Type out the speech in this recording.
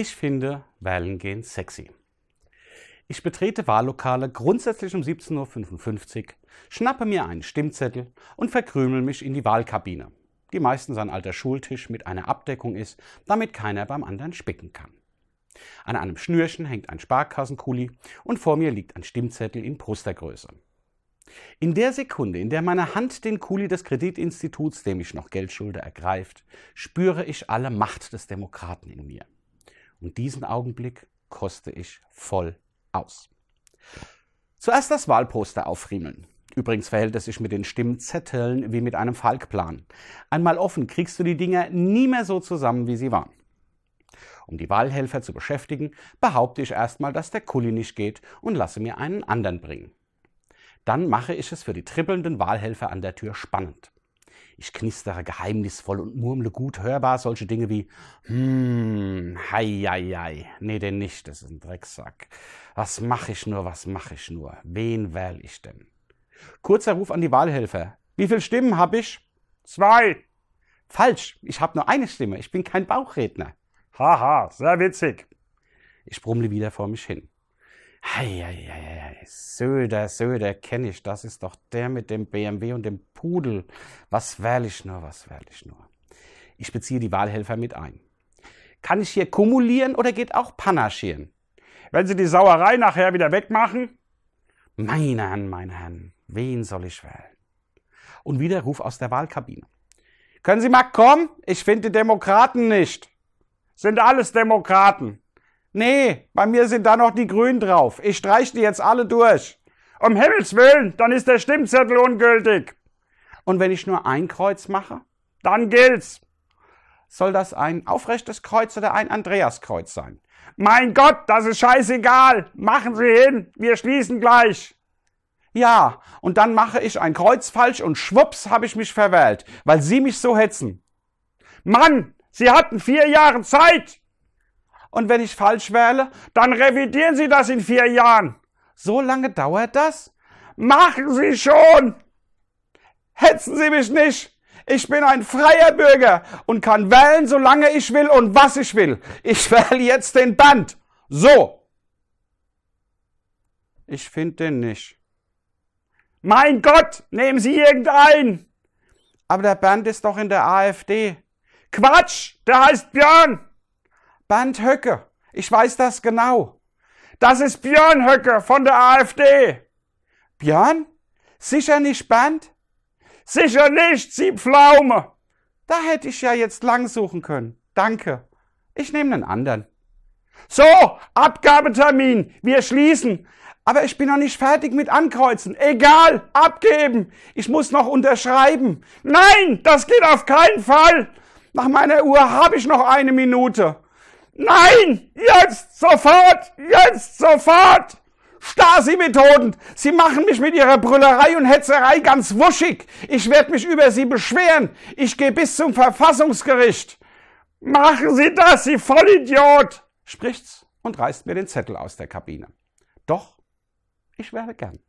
Ich finde Wählen gehen sexy. Ich betrete Wahllokale grundsätzlich um 17.55 Uhr, schnappe mir einen Stimmzettel und verkrümel mich in die Wahlkabine, die meistens ein alter Schultisch mit einer Abdeckung ist, damit keiner beim anderen spicken kann. An einem Schnürchen hängt ein Sparkassenkuli und vor mir liegt ein Stimmzettel in Postergröße. In der Sekunde, in der meine Hand den Kuli des Kreditinstituts, dem ich noch Geld schulde, ergreift, spüre ich alle Macht des Demokraten in mir. Und diesen Augenblick koste ich voll aus. Zuerst das Wahlposter aufriemeln. Übrigens verhält es sich mit den Stimmzetteln wie mit einem Falkplan. Einmal offen kriegst du die Dinger nie mehr so zusammen, wie sie waren. Um die Wahlhelfer zu beschäftigen, behaupte ich erstmal, dass der Kuli nicht geht und lasse mir einen anderen bringen. Dann mache ich es für die trippelnden Wahlhelfer an der Tür spannend. Ich knistere geheimnisvoll und murmle gut hörbar solche Dinge wie Hm, hei, hei, hei. Nee, denn nicht, das ist ein Drecksack. Was mache ich nur, was mache ich nur? Wen wähle ich denn? Kurzer Ruf an die Wahlhelfer. Wie viele Stimmen habe ich? Zwei. Falsch, ich habe nur eine Stimme. Ich bin kein Bauchredner. Haha, sehr witzig. Ich brummle wieder vor mich hin. Hei, hei, hei, Söder, Söder, kenne ich, das ist doch der mit dem BMW und dem Pudel. Was wähle ich nur, was wähle ich nur. Ich beziehe die Wahlhelfer mit ein. Kann ich hier kumulieren oder geht auch panaschieren? Wenn Sie die Sauerei nachher wieder wegmachen? Meine Herren, meine Herren, wen soll ich wählen? Und wieder Ruf aus der Wahlkabine. Können Sie mal kommen? Ich finde die Demokraten nicht. Sind alles Demokraten. Nee, bei mir sind da noch die Grünen drauf. Ich streiche die jetzt alle durch. Um Himmels Willen, dann ist der Stimmzettel ungültig. Und wenn ich nur ein Kreuz mache, dann gilt's. Soll das ein aufrechtes Kreuz oder ein Andreaskreuz sein? Mein Gott, das ist scheißegal. Machen Sie hin, wir schließen gleich. Ja, und dann mache ich ein Kreuz falsch und schwupps habe ich mich verwählt, weil Sie mich so hetzen. Mann, Sie hatten vier Jahre Zeit. Und wenn ich falsch wähle, dann revidieren Sie das in vier Jahren. So lange dauert das? Machen Sie schon! Hetzen Sie mich nicht! Ich bin ein freier Bürger und kann wählen, solange ich will und was ich will. Ich wähle jetzt den Band. So. Ich finde den nicht. Mein Gott, nehmen Sie irgendeinen. Aber der Band ist doch in der AfD. Quatsch, der heißt Björn. Bernd Höcke. Ich weiß das genau. Das ist Björn Höcke von der AfD. Björn? Sicher nicht Bernd? Sicher nicht, Sie Pflaume. Da hätte ich ja jetzt lang suchen können. Danke. Ich nehme einen anderen. So, Abgabetermin. Wir schließen. Aber ich bin noch nicht fertig mit Ankreuzen. Egal, abgeben. Ich muss noch unterschreiben. Nein, das geht auf keinen Fall. Nach meiner Uhr habe ich noch eine Minute. Nein, jetzt, sofort, jetzt, sofort! Stasi-Methoden. Sie machen mich mit ihrer Brüllerei und Hetzerei ganz wuschig. Ich werde mich über sie beschweren. Ich gehe bis zum Verfassungsgericht. Machen Sie das, Sie Vollidiot! spricht's und reißt mir den Zettel aus der Kabine. Doch, ich werde gern.